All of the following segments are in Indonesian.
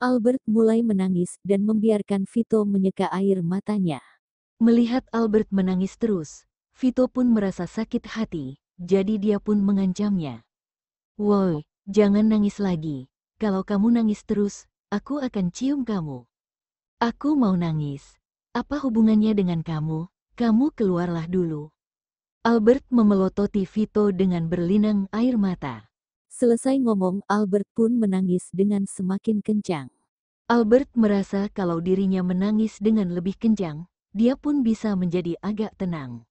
Albert mulai menangis dan membiarkan Vito menyeka air matanya. Melihat Albert menangis terus, Vito pun merasa sakit hati, jadi dia pun mengancamnya. Woi, jangan nangis lagi. Kalau kamu nangis terus, aku akan cium kamu. Aku mau nangis. Apa hubungannya dengan kamu? Kamu keluarlah dulu. Albert memelototi Vito dengan berlinang air mata. Selesai ngomong, Albert pun menangis dengan semakin kencang. Albert merasa kalau dirinya menangis dengan lebih kencang, dia pun bisa menjadi agak tenang.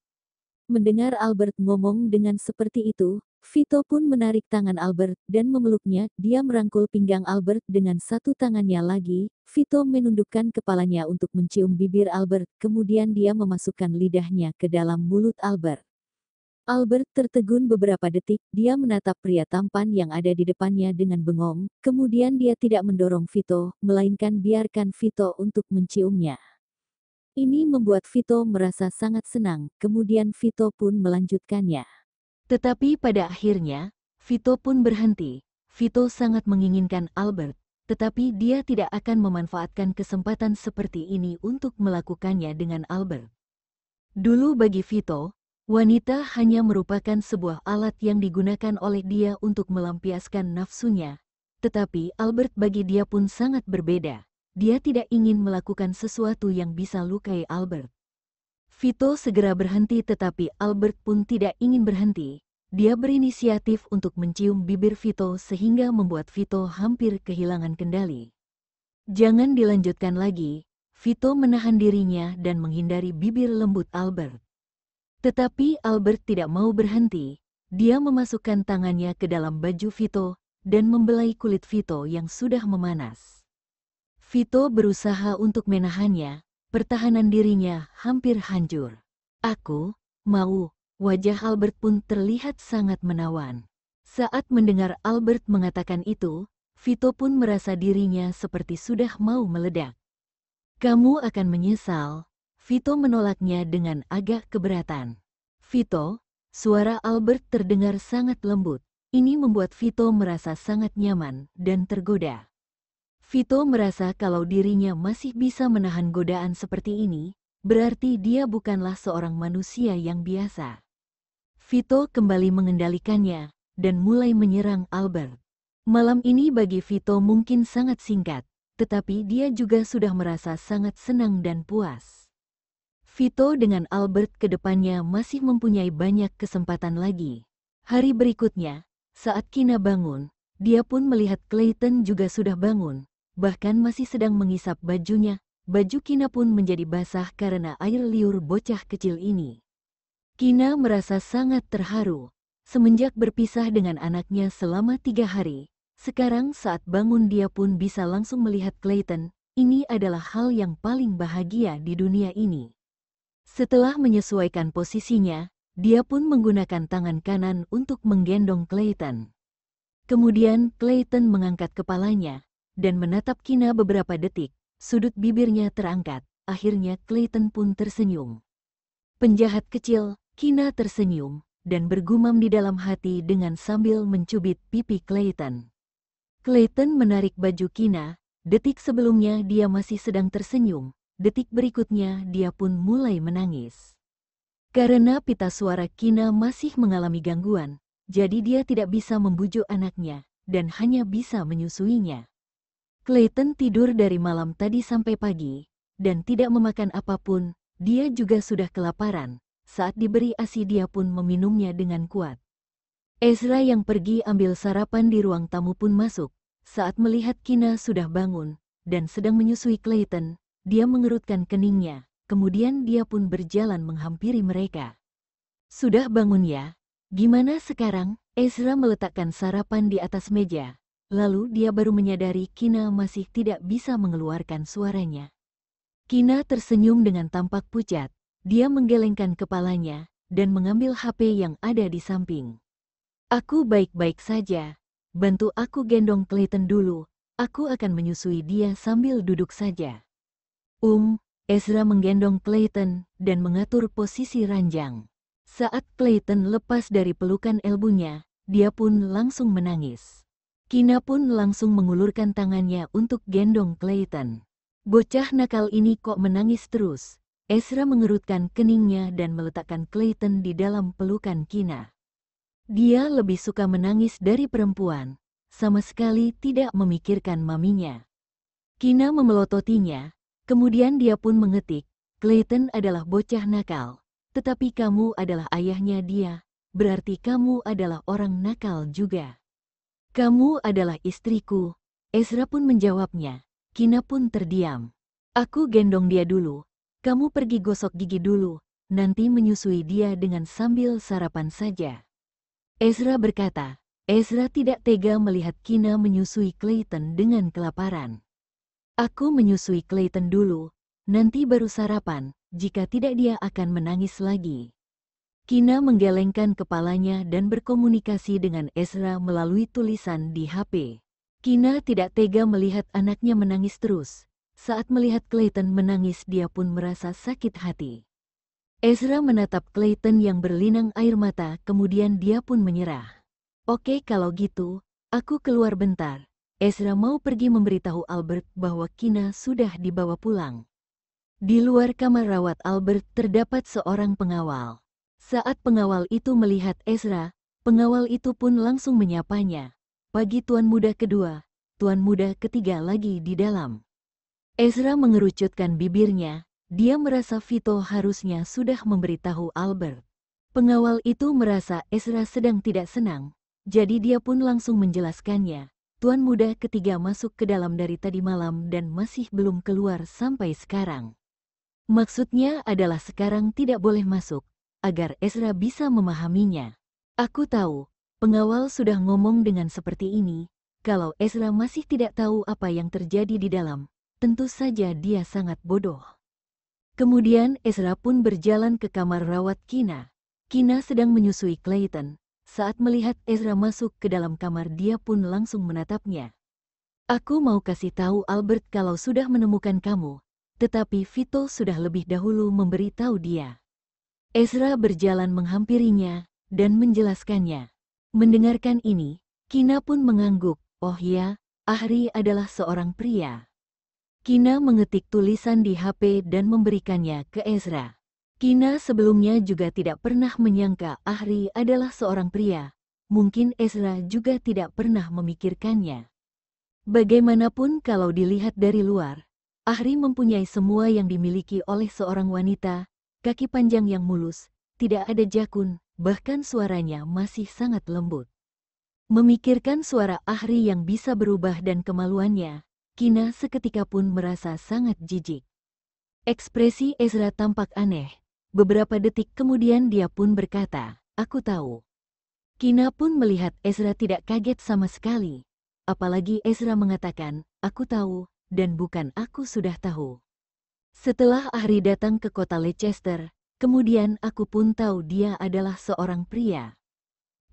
Mendengar Albert ngomong dengan seperti itu, Vito pun menarik tangan Albert dan memeluknya. Dia merangkul pinggang Albert dengan satu tangannya lagi. Vito menundukkan kepalanya untuk mencium bibir Albert, kemudian dia memasukkan lidahnya ke dalam mulut Albert. Albert tertegun beberapa detik, dia menatap pria tampan yang ada di depannya dengan bengong, kemudian dia tidak mendorong Vito, melainkan biarkan Vito untuk menciumnya. Ini membuat Vito merasa sangat senang, kemudian Vito pun melanjutkannya. Tetapi pada akhirnya, Vito pun berhenti. Vito sangat menginginkan Albert, tetapi dia tidak akan memanfaatkan kesempatan seperti ini untuk melakukannya dengan Albert. Dulu bagi Vito, Wanita hanya merupakan sebuah alat yang digunakan oleh dia untuk melampiaskan nafsunya. Tetapi Albert bagi dia pun sangat berbeda. Dia tidak ingin melakukan sesuatu yang bisa lukai Albert. Vito segera berhenti tetapi Albert pun tidak ingin berhenti. Dia berinisiatif untuk mencium bibir Vito sehingga membuat Vito hampir kehilangan kendali. Jangan dilanjutkan lagi, Vito menahan dirinya dan menghindari bibir lembut Albert. Tetapi Albert tidak mau berhenti. Dia memasukkan tangannya ke dalam baju Vito dan membelai kulit Vito yang sudah memanas. Vito berusaha untuk menahannya, pertahanan dirinya hampir hancur. Aku, mau, wajah Albert pun terlihat sangat menawan. Saat mendengar Albert mengatakan itu, Vito pun merasa dirinya seperti sudah mau meledak. Kamu akan menyesal, Vito menolaknya dengan agak keberatan. Vito, suara Albert terdengar sangat lembut. Ini membuat Vito merasa sangat nyaman dan tergoda. Vito merasa kalau dirinya masih bisa menahan godaan seperti ini, berarti dia bukanlah seorang manusia yang biasa. Vito kembali mengendalikannya dan mulai menyerang Albert. Malam ini bagi Vito mungkin sangat singkat, tetapi dia juga sudah merasa sangat senang dan puas. Vito dengan Albert ke depannya masih mempunyai banyak kesempatan lagi. Hari berikutnya, saat Kina bangun, dia pun melihat Clayton juga sudah bangun, bahkan masih sedang mengisap bajunya. Baju Kina pun menjadi basah karena air liur bocah kecil ini. Kina merasa sangat terharu. Semenjak berpisah dengan anaknya selama tiga hari, sekarang saat bangun dia pun bisa langsung melihat Clayton. Ini adalah hal yang paling bahagia di dunia ini. Setelah menyesuaikan posisinya, dia pun menggunakan tangan kanan untuk menggendong Clayton. Kemudian Clayton mengangkat kepalanya dan menatap Kina beberapa detik, sudut bibirnya terangkat, akhirnya Clayton pun tersenyum. Penjahat kecil, Kina tersenyum dan bergumam di dalam hati dengan sambil mencubit pipi Clayton. Clayton menarik baju Kina, detik sebelumnya dia masih sedang tersenyum, detik berikutnya dia pun mulai menangis. Karena pita suara Kina masih mengalami gangguan, jadi dia tidak bisa membujuk anaknya dan hanya bisa menyusuinya. Clayton tidur dari malam tadi sampai pagi, dan tidak memakan apapun, dia juga sudah kelaparan. Saat diberi ASI dia pun meminumnya dengan kuat. Ezra yang pergi ambil sarapan di ruang tamu pun masuk. Saat melihat Kina sudah bangun dan sedang menyusui Clayton, dia mengerutkan keningnya, kemudian dia pun berjalan menghampiri mereka. Sudah bangun ya? Gimana sekarang? Ezra meletakkan sarapan di atas meja. Lalu dia baru menyadari Kina masih tidak bisa mengeluarkan suaranya. Kina tersenyum dengan tampak pucat. Dia menggelengkan kepalanya dan mengambil HP yang ada di samping. Aku baik-baik saja. Bantu aku gendong Clayton dulu. Aku akan menyusui dia sambil duduk saja. Um, Ezra menggendong Clayton dan mengatur posisi ranjang. Saat Clayton lepas dari pelukan elbunya, dia pun langsung menangis. Kina pun langsung mengulurkan tangannya untuk gendong Clayton. Bocah nakal ini kok menangis terus. Ezra mengerutkan keningnya dan meletakkan Clayton di dalam pelukan Kina. Dia lebih suka menangis dari perempuan, sama sekali tidak memikirkan maminya. Kina memelototinya, Kemudian dia pun mengetik, Clayton adalah bocah nakal, tetapi kamu adalah ayahnya dia, berarti kamu adalah orang nakal juga. Kamu adalah istriku. Ezra pun menjawabnya. Kina pun terdiam. Aku gendong dia dulu. Kamu pergi gosok gigi dulu, nanti menyusui dia dengan sambil sarapan saja. Ezra berkata, Ezra tidak tega melihat Kina menyusui Clayton dengan kelaparan. Aku menyusui Clayton dulu, nanti baru sarapan, jika tidak dia akan menangis lagi. Kina menggelengkan kepalanya dan berkomunikasi dengan Ezra melalui tulisan di HP. Kina tidak tega melihat anaknya menangis terus. Saat melihat Clayton menangis dia pun merasa sakit hati. Ezra menatap Clayton yang berlinang air mata, kemudian dia pun menyerah. Oke kalau gitu, aku keluar bentar. Ezra mau pergi memberitahu Albert bahwa Kina sudah dibawa pulang. Di luar kamar rawat Albert terdapat seorang pengawal. Saat pengawal itu melihat Ezra, pengawal itu pun langsung menyapanya. Pagi Tuan Muda kedua, Tuan Muda ketiga lagi di dalam. Ezra mengerucutkan bibirnya, dia merasa Vito harusnya sudah memberitahu Albert. Pengawal itu merasa Ezra sedang tidak senang, jadi dia pun langsung menjelaskannya. Tuan muda ketiga masuk ke dalam dari tadi malam dan masih belum keluar sampai sekarang. Maksudnya adalah sekarang tidak boleh masuk, agar Ezra bisa memahaminya. Aku tahu, pengawal sudah ngomong dengan seperti ini, kalau Ezra masih tidak tahu apa yang terjadi di dalam, tentu saja dia sangat bodoh. Kemudian Ezra pun berjalan ke kamar rawat Kina. Kina sedang menyusui Clayton, saat melihat Ezra masuk ke dalam kamar dia pun langsung menatapnya. Aku mau kasih tahu Albert kalau sudah menemukan kamu, tetapi Vito sudah lebih dahulu memberitahu dia. Ezra berjalan menghampirinya dan menjelaskannya. Mendengarkan ini, Kina pun mengangguk, oh ya, Ahri adalah seorang pria. Kina mengetik tulisan di HP dan memberikannya ke Ezra. Kina sebelumnya juga tidak pernah menyangka Ahri adalah seorang pria. Mungkin Ezra juga tidak pernah memikirkannya. Bagaimanapun kalau dilihat dari luar, Ahri mempunyai semua yang dimiliki oleh seorang wanita, kaki panjang yang mulus, tidak ada jakun, bahkan suaranya masih sangat lembut. Memikirkan suara Ahri yang bisa berubah dan kemaluannya, Kina seketika pun merasa sangat jijik. Ekspresi Ezra tampak aneh, Beberapa detik kemudian dia pun berkata, aku tahu. Kina pun melihat Ezra tidak kaget sama sekali. Apalagi Ezra mengatakan, aku tahu, dan bukan aku sudah tahu. Setelah Ahri datang ke kota Leicester, kemudian aku pun tahu dia adalah seorang pria.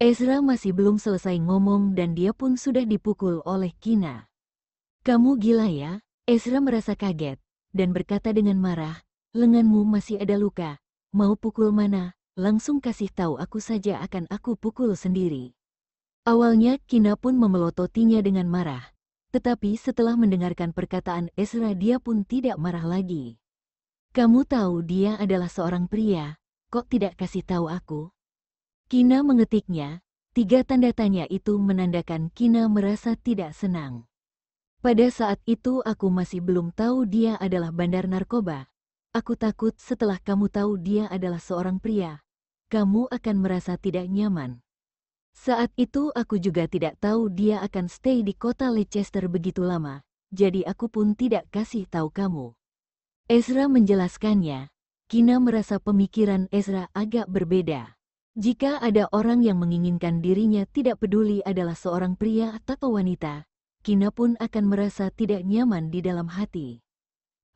Ezra masih belum selesai ngomong dan dia pun sudah dipukul oleh Kina. Kamu gila ya? Ezra merasa kaget, dan berkata dengan marah, lenganmu masih ada luka, mau pukul mana, langsung kasih tahu aku saja akan aku pukul sendiri. Awalnya Kina pun memelototinya dengan marah. Tetapi setelah mendengarkan perkataan Ezra dia pun tidak marah lagi. Kamu tahu dia adalah seorang pria, kok tidak kasih tahu aku? Kina mengetiknya, tiga tanda tanya itu menandakan Kina merasa tidak senang. Pada saat itu aku masih belum tahu dia adalah bandar narkoba, Aku takut setelah kamu tahu dia adalah seorang pria, kamu akan merasa tidak nyaman. Saat itu aku juga tidak tahu dia akan stay di kota Leicester begitu lama, jadi aku pun tidak kasih tahu kamu. Ezra menjelaskannya, Kina merasa pemikiran Ezra agak berbeda. Jika ada orang yang menginginkan dirinya tidak peduli adalah seorang pria atau wanita, Kina pun akan merasa tidak nyaman di dalam hati.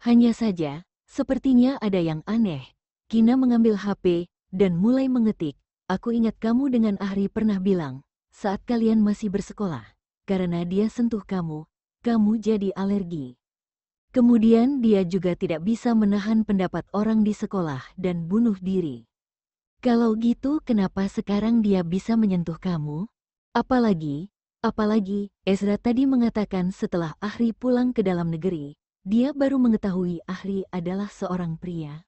Hanya saja, Sepertinya ada yang aneh. Kina mengambil HP dan mulai mengetik. Aku ingat kamu dengan Ahri pernah bilang, saat kalian masih bersekolah, karena dia sentuh kamu, kamu jadi alergi. Kemudian dia juga tidak bisa menahan pendapat orang di sekolah dan bunuh diri. Kalau gitu kenapa sekarang dia bisa menyentuh kamu? Apalagi, apalagi Ezra tadi mengatakan setelah Ahri pulang ke dalam negeri, dia baru mengetahui Ahri adalah seorang pria.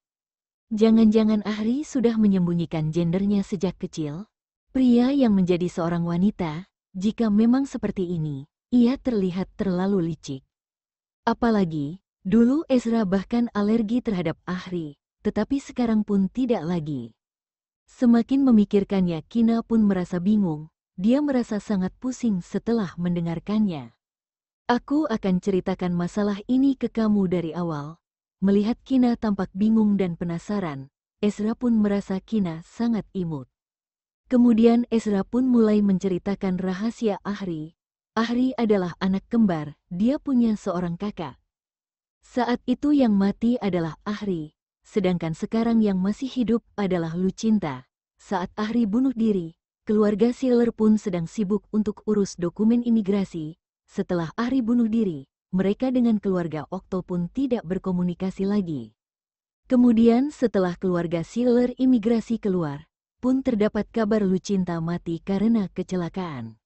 Jangan-jangan Ahri sudah menyembunyikan gendernya sejak kecil? Pria yang menjadi seorang wanita, jika memang seperti ini, ia terlihat terlalu licik. Apalagi, dulu Ezra bahkan alergi terhadap Ahri, tetapi sekarang pun tidak lagi. Semakin memikirkannya Kina pun merasa bingung, dia merasa sangat pusing setelah mendengarkannya. Aku akan ceritakan masalah ini ke kamu dari awal. Melihat Kina tampak bingung dan penasaran, Ezra pun merasa Kina sangat imut. Kemudian Ezra pun mulai menceritakan rahasia Ahri. Ahri adalah anak kembar, dia punya seorang kakak. Saat itu yang mati adalah Ahri, sedangkan sekarang yang masih hidup adalah Lucinta. Saat Ahri bunuh diri, keluarga Siler pun sedang sibuk untuk urus dokumen imigrasi, setelah Ari bunuh diri, mereka dengan keluarga Okto pun tidak berkomunikasi lagi. Kemudian setelah keluarga Siler imigrasi keluar, pun terdapat kabar Lucinta mati karena kecelakaan.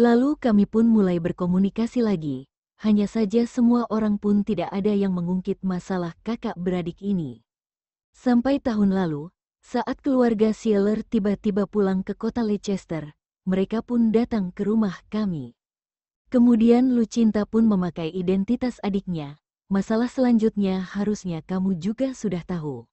Lalu kami pun mulai berkomunikasi lagi, hanya saja semua orang pun tidak ada yang mengungkit masalah kakak beradik ini. Sampai tahun lalu, saat keluarga Sieler tiba-tiba pulang ke kota Leicester, mereka pun datang ke rumah kami. Kemudian Lucinta pun memakai identitas adiknya. Masalah selanjutnya harusnya kamu juga sudah tahu.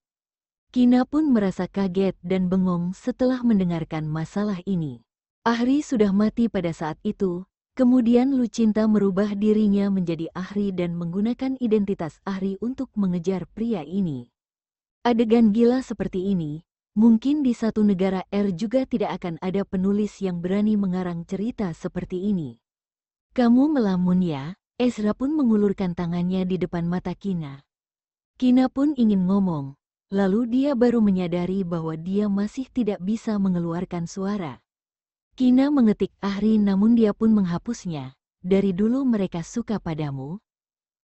Kina pun merasa kaget dan bengong setelah mendengarkan masalah ini. Ahri sudah mati pada saat itu, kemudian Lucinta merubah dirinya menjadi Ahri dan menggunakan identitas Ahri untuk mengejar pria ini. Adegan gila seperti ini, mungkin di satu negara R juga tidak akan ada penulis yang berani mengarang cerita seperti ini. Kamu melamun ya? Ezra pun mengulurkan tangannya di depan mata Kina. Kina pun ingin ngomong, lalu dia baru menyadari bahwa dia masih tidak bisa mengeluarkan suara. Kina mengetik Ahri namun dia pun menghapusnya. Dari dulu mereka suka padamu?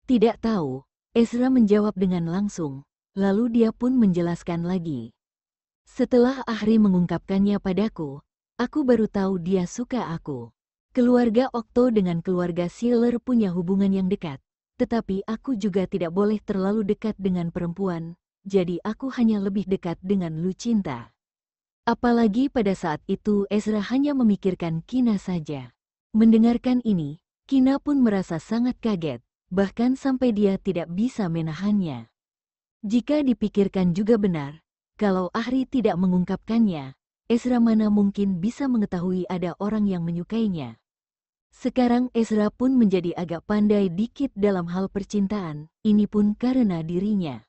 Tidak tahu, Ezra menjawab dengan langsung, lalu dia pun menjelaskan lagi. Setelah Ahri mengungkapkannya padaku, aku baru tahu dia suka aku. Keluarga Okto dengan keluarga Siler punya hubungan yang dekat. Tetapi aku juga tidak boleh terlalu dekat dengan perempuan, jadi aku hanya lebih dekat dengan Lucinta. Apalagi pada saat itu Ezra hanya memikirkan Kina saja. Mendengarkan ini, Kina pun merasa sangat kaget, bahkan sampai dia tidak bisa menahannya. Jika dipikirkan juga benar, kalau Ahri tidak mengungkapkannya, Ezra mana mungkin bisa mengetahui ada orang yang menyukainya. Sekarang Ezra pun menjadi agak pandai dikit dalam hal percintaan, ini pun karena dirinya.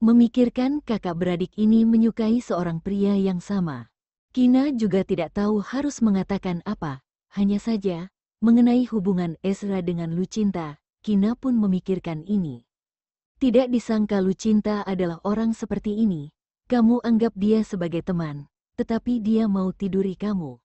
Memikirkan kakak beradik ini menyukai seorang pria yang sama. Kina juga tidak tahu harus mengatakan apa, hanya saja, mengenai hubungan Ezra dengan Lucinta, Kina pun memikirkan ini. Tidak disangka Lucinta adalah orang seperti ini. Kamu anggap dia sebagai teman, tetapi dia mau tiduri kamu.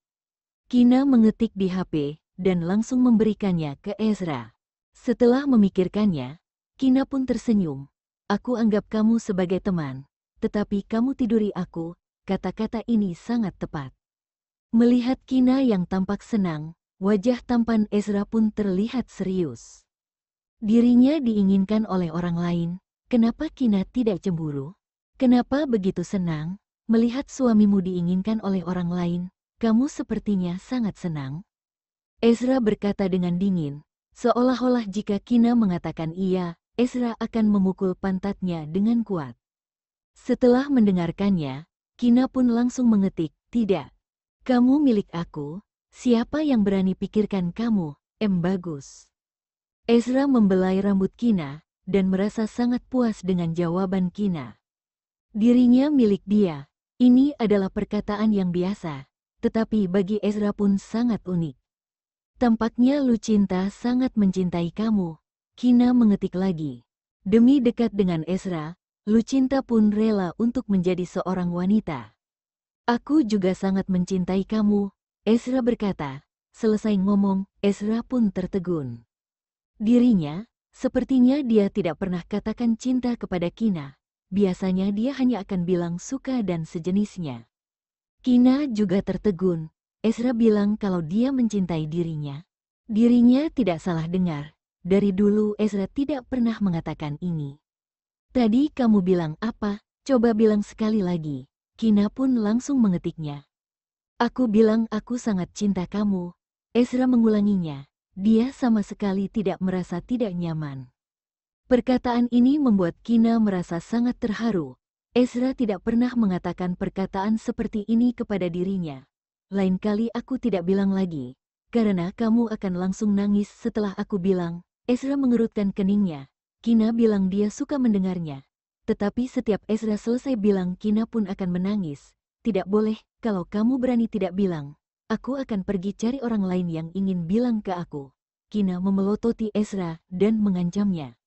Kina mengetik di HP, dan langsung memberikannya ke Ezra. Setelah memikirkannya, Kina pun tersenyum. Aku anggap kamu sebagai teman, tetapi kamu tiduri aku, kata-kata ini sangat tepat. Melihat Kina yang tampak senang, wajah tampan Ezra pun terlihat serius. Dirinya diinginkan oleh orang lain, kenapa Kina tidak cemburu? Kenapa begitu senang? Melihat suamimu diinginkan oleh orang lain, kamu sepertinya sangat senang. Ezra berkata dengan dingin, seolah-olah jika Kina mengatakan iya, Ezra akan memukul pantatnya dengan kuat. Setelah mendengarkannya, Kina pun langsung mengetik, tidak. Kamu milik aku, siapa yang berani pikirkan kamu, Em Bagus. Ezra membelai rambut Kina, dan merasa sangat puas dengan jawaban Kina. Dirinya milik dia, ini adalah perkataan yang biasa, tetapi bagi Ezra pun sangat unik. Tampaknya Lucinta sangat mencintai kamu. Kina mengetik lagi. Demi dekat dengan Ezra, Lucinta pun rela untuk menjadi seorang wanita. Aku juga sangat mencintai kamu, Ezra berkata. Selesai ngomong, Ezra pun tertegun. Dirinya, sepertinya dia tidak pernah katakan cinta kepada Kina. Biasanya dia hanya akan bilang suka dan sejenisnya. Kina juga tertegun, Ezra bilang kalau dia mencintai dirinya. Dirinya tidak salah dengar. Dari dulu Ezra tidak pernah mengatakan ini. Tadi kamu bilang apa? Coba bilang sekali lagi. Kina pun langsung mengetiknya. Aku bilang aku sangat cinta kamu. Ezra mengulanginya. Dia sama sekali tidak merasa tidak nyaman. Perkataan ini membuat Kina merasa sangat terharu. Ezra tidak pernah mengatakan perkataan seperti ini kepada dirinya lain kali aku tidak bilang lagi, karena kamu akan langsung nangis setelah aku bilang, Ezra mengerutkan keningnya. Kina bilang dia suka mendengarnya. Tetapi setiap Ezra selesai bilang Kina pun akan menangis. Tidak boleh, kalau kamu berani tidak bilang. Aku akan pergi cari orang lain yang ingin bilang ke aku. Kina memelototi Ezra dan mengancamnya.